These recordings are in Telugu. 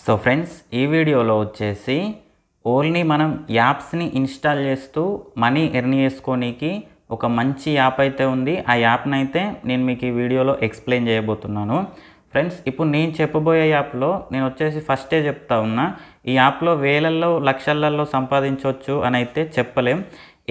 సో ఫ్రెండ్స్ ఈ వీడియోలో వచ్చేసి ఓన్లీ మనం యాప్స్ని ఇన్స్టాల్ చేస్తూ మనీ ఎర్న్ చేసుకోనీకి ఒక మంచి యాప్ అయితే ఉంది ఆ యాప్ని అయితే నేను మీకు ఈ వీడియోలో ఎక్స్ప్లెయిన్ చేయబోతున్నాను ఫ్రెండ్స్ ఇప్పుడు నేను చెప్పబోయే యాప్లో నేను వచ్చేసి ఫస్టే చెప్తా ఉన్నా ఈ యాప్లో వేలల్లో లక్షలల్లో సంపాదించవచ్చు అని అయితే చెప్పలేం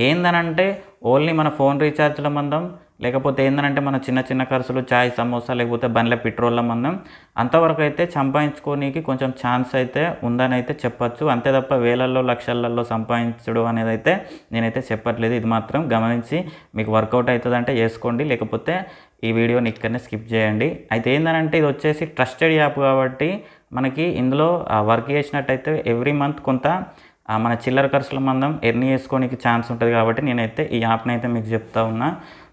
ఏందనంటే ఓన్లీ మన ఫోన్ రీఛార్జ్ల మందం లేకపోతే ఏంటంటే మన చిన్న చిన్న ఖర్చులు చాయ్ సమోసా లేకపోతే బండ్ల పెట్రోల్లో మనం అంతవరకు అయితే సంపాదించుకోనికి కొంచెం ఛాన్స్ అయితే ఉందని అయితే చెప్పచ్చు అంతే తప్ప వేలల్లో లక్షలలో సంపాదించడం అనేది అయితే నేనైతే చెప్పట్లేదు ఇది మాత్రం గమనించి మీకు వర్కౌట్ అవుతుందంటే చేసుకోండి లేకపోతే ఈ వీడియోని ఇక్కడనే స్కిప్ చేయండి అయితే ఏంటంటే ఇది వచ్చేసి ట్రస్టెడ్ యాప్ కాబట్టి మనకి ఇందులో వర్క్ చేసినట్టయితే ఎవ్రీ మంత్ కొంత మన చిల్లర ఖర్చుల మందం ఎర్నీ చేసుకోనికి ఛాన్స్ ఉంటుంది కాబట్టి నేనైతే ఈ యాప్ని అయితే మీకు చెప్తా ఉన్నా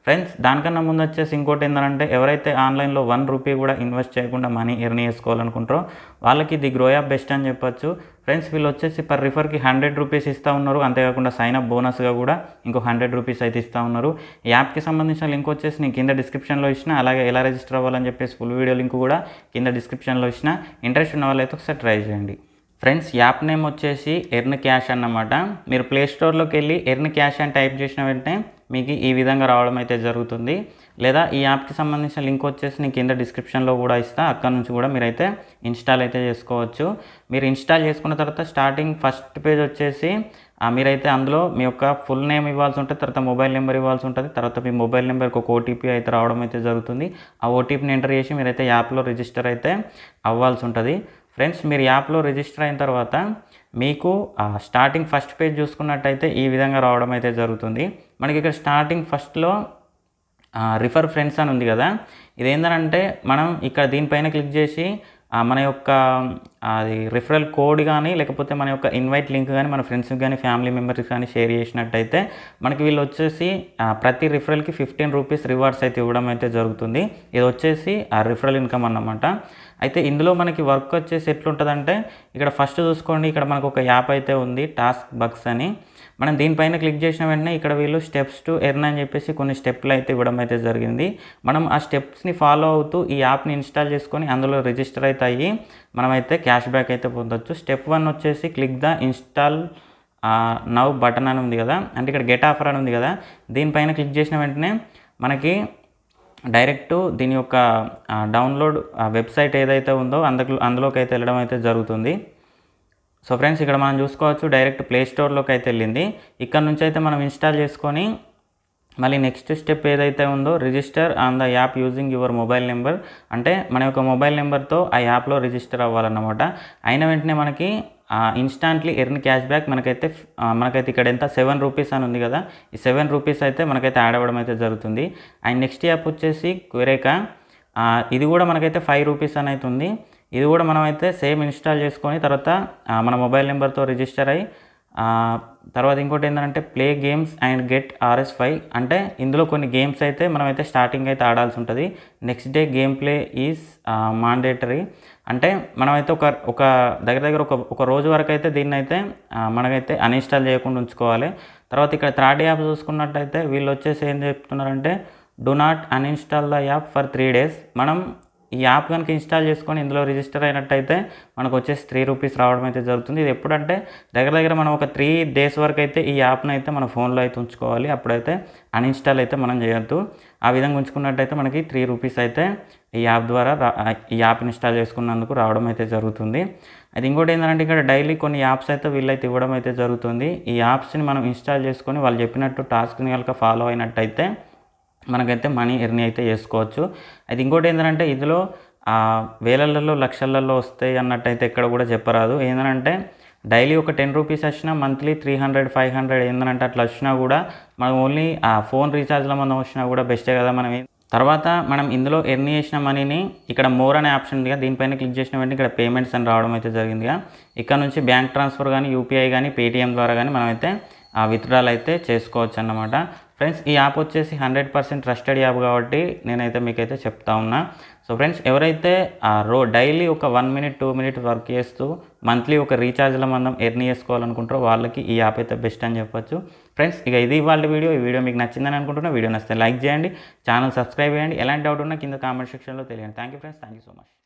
ఫ్రెండ్స్ దానికన్నా ముందు వచ్చేసి ఇంకోటి ఏంటంటే ఎవరైతే ఆన్లైన్లో వన్ రూపీ కూడా ఇన్వెస్ట్ చేయకుండా మనీ ఎర్న్ చేసుకోవాలనుకుంటారో వాళ్ళకి ఇది యాప్ బెస్ట్ అని చెప్పొచ్చు ఫ్రెండ్స్ వీళ్ళు వచ్చేసి పర్ రిఫర్కి హండ్రెడ్ రూపీస్ ఇస్తూ ఉన్నారు అంతేకాకుండా సైనప్ బోనస్గా కూడా ఇంకో హండ్రెడ్ రూపీస్ అయితే ఇస్తూ ఉన్నారు యాప్కి సంబంధించిన లింక్ వచ్చేసి నేను కింద డిస్క్రిప్షన్లో ఇచ్చిన అలాగే ఎలా రిజిస్టర్ అవ్వాలని చెప్పేసి ఫుల్ వీడియో లింక్ కూడా కింద డిస్క్రిప్షన్లో ఇచ్చిన ఇంట్రెస్ట్ ఉన్న అయితే ఒకసారి ట్రై చేయండి ఫ్రెండ్స్ యాప్ నేమ్ వచ్చేసి ఎర్న్ క్యాష్ అన్నమాట మీరు ప్లేస్టోర్లోకి వెళ్ళి ఎర్న్ క్యాష్ అని టైప్ చేసిన వెంటనే మీకు ఈ విధంగా రావడం అయితే జరుగుతుంది లేదా ఈ యాప్కి సంబంధించిన లింక్ వచ్చేసి నేను కింద డిస్క్రిప్షన్లో కూడా ఇస్తాను అక్కడ నుంచి కూడా మీరైతే ఇన్స్టాల్ అయితే చేసుకోవచ్చు మీరు ఇన్స్టాల్ చేసుకున్న తర్వాత స్టార్టింగ్ ఫస్ట్ పేజ్ వచ్చేసి మీరైతే అందులో మీ యొక్క ఫుల్ నేమ్ ఇవ్వాల్సి ఉంటుంది తర్వాత మొబైల్ నెంబర్ ఇవ్వాల్సి ఉంటుంది తర్వాత మీ మొబైల్ నెంబర్కి ఒక ఓటీపీ అయితే రావడం అయితే జరుగుతుంది ఆ ఓటీపీని ఎంటర్ చేసి మీరైతే యాప్లో రిజిస్టర్ అయితే అవ్వాల్సి ఉంటుంది ఫ్రెండ్స్ మీరు యాప్లో రిజిస్టర్ అయిన తర్వాత మీకు స్టార్టింగ్ ఫస్ట్ పేజ్ చూసుకున్నట్టయితే ఈ విధంగా రావడం అయితే జరుగుతుంది మనకి ఇక్కడ స్టార్టింగ్ ఫస్ట్లో రిఫర్ ఫ్రెండ్స్ అని ఉంది కదా ఇదేంటంటే మనం ఇక్కడ దీనిపైన క్లిక్ చేసి మన యొక్క అది రిఫరల్ కోడ్ కానీ లేకపోతే మన యొక్క ఇన్వైట్ లింక్ కానీ మన ఫ్రెండ్స్కి కానీ ఫ్యామిలీ మెంబర్స్ కానీ షేర్ చేసినట్టయితే మనకి వీళ్ళు వచ్చేసి ప్రతి రిఫరల్కి ఫిఫ్టీన్ రూపీస్ రివార్డ్స్ అయితే ఇవ్వడం అయితే జరుగుతుంది ఇది వచ్చేసి ఆ రిఫరల్ ఇన్కమ్ అన్నమాట అయితే ఇందులో మనకి వర్క్ వచ్చేసి ఎట్లుంటుందంటే ఇక్కడ ఫస్ట్ చూసుకోండి ఇక్కడ మనకు ఒక యాప్ అయితే ఉంది టాస్క్ బక్స్ అని మనం దీనిపైన క్లిక్ చేసిన వెంటనే ఇక్కడ వీళ్ళు స్టెప్స్ టు ఎర్న్ అని చెప్పేసి కొన్ని స్టెప్లు అయితే ఇవ్వడం అయితే జరిగింది మనం ఆ స్టెప్స్ని ఫాలో అవుతూ ఈ యాప్ని ఇన్స్టాల్ చేసుకొని అందులో రిజిస్టర్ అయితే అయ్యి మనమైతే క్యాష్ బ్యాక్ అయితే పొందొచ్చు స్టెప్ వన్ వచ్చేసి click the install now button అని ఉంది కదా అంటే ఇక్కడ గెట్ ఆఫర్ అని ఉంది కదా దీనిపైన క్లిక్ చేసిన వెంటనే మనకి డైరెక్ట్ దీని యొక్క డౌన్లోడ్ వెబ్సైట్ ఏదైతే ఉందో అందులో అందులోకి అయితే వెళ్ళడం అయితే జరుగుతుంది సో ఫ్రెండ్స్ ఇక్కడ మనం చూసుకోవచ్చు డైరెక్ట్ ప్లే స్టోర్లోకి అయితే వెళ్ళింది ఇక్కడ నుంచి అయితే మనం ఇన్స్టాల్ చేసుకొని మళ్ళీ నెక్స్ట్ స్టెప్ ఏదైతే ఉందో register on the app using your mobile number అంటే మన యొక్క మొబైల్ నెంబర్తో ఆ యాప్లో రిజిస్టర్ అవ్వాలన్నమాట అయిన వెంటనే మనకి ఇన్స్టాంట్లీ ఎర్న్ క్యాష్ బ్యాక్ మనకైతే మనకైతే ఇక్కడ ఎంత సెవెన్ రూపీస్ అని ఉంది కదా ఈ సెవెన్ రూపీస్ అయితే మనకైతే యాడ్ అవ్వడం అయితే జరుగుతుంది అండ్ నెక్స్ట్ యాప్ వచ్చేసి క్వరేక ఇది కూడా మనకైతే ఫైవ్ రూపీస్ అని అయితే ఉంది ఇది కూడా మనమైతే సేమ్ ఇన్స్టాల్ చేసుకొని తర్వాత మన మొబైల్ నెంబర్తో రిజిస్టర్ అయ్యి తర్వాత ఇంకోటి ఏంటంటే play games and get RS five అంటే ఇందులో కొన్ని గేమ్స్ అయితే మనమైతే స్టార్టింగ్ అయితే ఆడాల్సి ఉంటుంది next day game play is mandatory అంటే మనమైతే ఒక ఒక దగ్గర దగ్గర ఒక ఒక రోజు వరకు అయితే దీన్ని అయితే మనకైతే అన్ఇన్స్టాల్ చేయకుండా ఉంచుకోవాలి తర్వాత ఇక్కడ థర్డ్ యాప్ చూసుకున్నట్టయితే వీళ్ళు వచ్చేసి ఏం చెప్తున్నారంటే do not uninstall the app for three days మనం ఈ యాప్ కనుక ఇన్స్టాల్ చేసుకొని ఇందులో రిజిస్టర్ అయినట్టయితే మనకు వచ్చేసి త్రీ రూపీస్ రావడం అయితే జరుగుతుంది ఇది ఎప్పుడంటే దగ్గర దగ్గర మనం ఒక త్రీ డేస్ వరకు అయితే ఈ యాప్ను అయితే మన ఫోన్లో అయితే ఉంచుకోవాలి అప్పుడైతే అన్ఇన్స్టాల్ అయితే మనం చేయొద్దు ఆ విధంగా ఉంచుకున్నట్టయితే మనకి త్రీ రూపీస్ అయితే ఈ యాప్ ద్వారా ఈ యాప్ ఇన్స్టాల్ చేసుకున్నందుకు రావడం అయితే జరుగుతుంది అది ఇంకోటి ఏంటంటే ఇక్కడ డైలీ కొన్ని యాప్స్ అయితే వీళ్ళైతే ఇవ్వడం అయితే జరుగుతుంది ఈ యాప్స్ని మనం ఇన్స్టాల్ చేసుకొని వాళ్ళు చెప్పినట్టు టాస్క్ని కనుక ఫాలో అయినట్టయితే మనకైతే మనీ ఎర్నీ అయితే చేసుకోవచ్చు అయితే ఇంకోటి ఏంటంటే ఇందులో వేలలలో లక్షలలో వస్తాయి అన్నట్టు అయితే ఎక్కడ కూడా చెప్పరాదు ఏంటంటే డైలీ ఒక టెన్ రూపీస్ వచ్చినా monthly three hundred five hundred ఏంటంటే అట్లా వచ్చినా కూడా మనం ఓన్లీ ఆ ఫోన్ రీఛార్జ్లో మనం వచ్చినా కూడా బెస్టే కదా మనం తర్వాత మనం ఇందులో ఎర్నీ చేసిన మనీని ఇక్కడ మోర్ అనే ఆప్షన్ ఉందిగా దీనిపైన క్లిక్ చేసిన వెంటనే ఇక్కడ పేమెంట్స్ అని రావడం అయితే జరిగిందిగా ఇక్కడ నుంచి బ్యాంక్ ట్రాన్స్ఫర్ కానీ యూపీఐ కానీ పేటీఎం ద్వారా కానీ మనమైతే విత్డ్రాల్ అయితే చేసుకోవచ్చు అన్నమాట ఫ్రెండ్స్ ఈ యాప్ వచ్చేసి హండ్రెడ్ పర్సెంట్ ట్రస్టెడ్ యాప్ కాబట్టి నేనైతే మీకైతే చెప్తా ఉన్నా సో ఫ్రెండ్స్ ఎవరైతే రో డైలీ ఒక one minute two minute work చేస్తూ మంత్లీ ఒక రీఛార్జ్ల మనం ఎర్న్ చేసుకోవాలనుకుంటారో వాళ్ళకి ఈ యాప్ అయితే బెస్ట్ అని చెప్పొచ్చు ఫ్రెండ్స్ ఇక ఇది వాళ్ళ వీడియో ఈ వీడియో మీకు నచ్చిందని అనుకుంటున్నా వీడియో నచ్చితే లైక్ చేయండి ఛానల్ సబ్స్క్రైబ్ చేయండి ఎలాంటి డౌట్ ఉన్నా కింద కామెంట్ సెక్షన్లో తెలియండి thank you friends thank you so much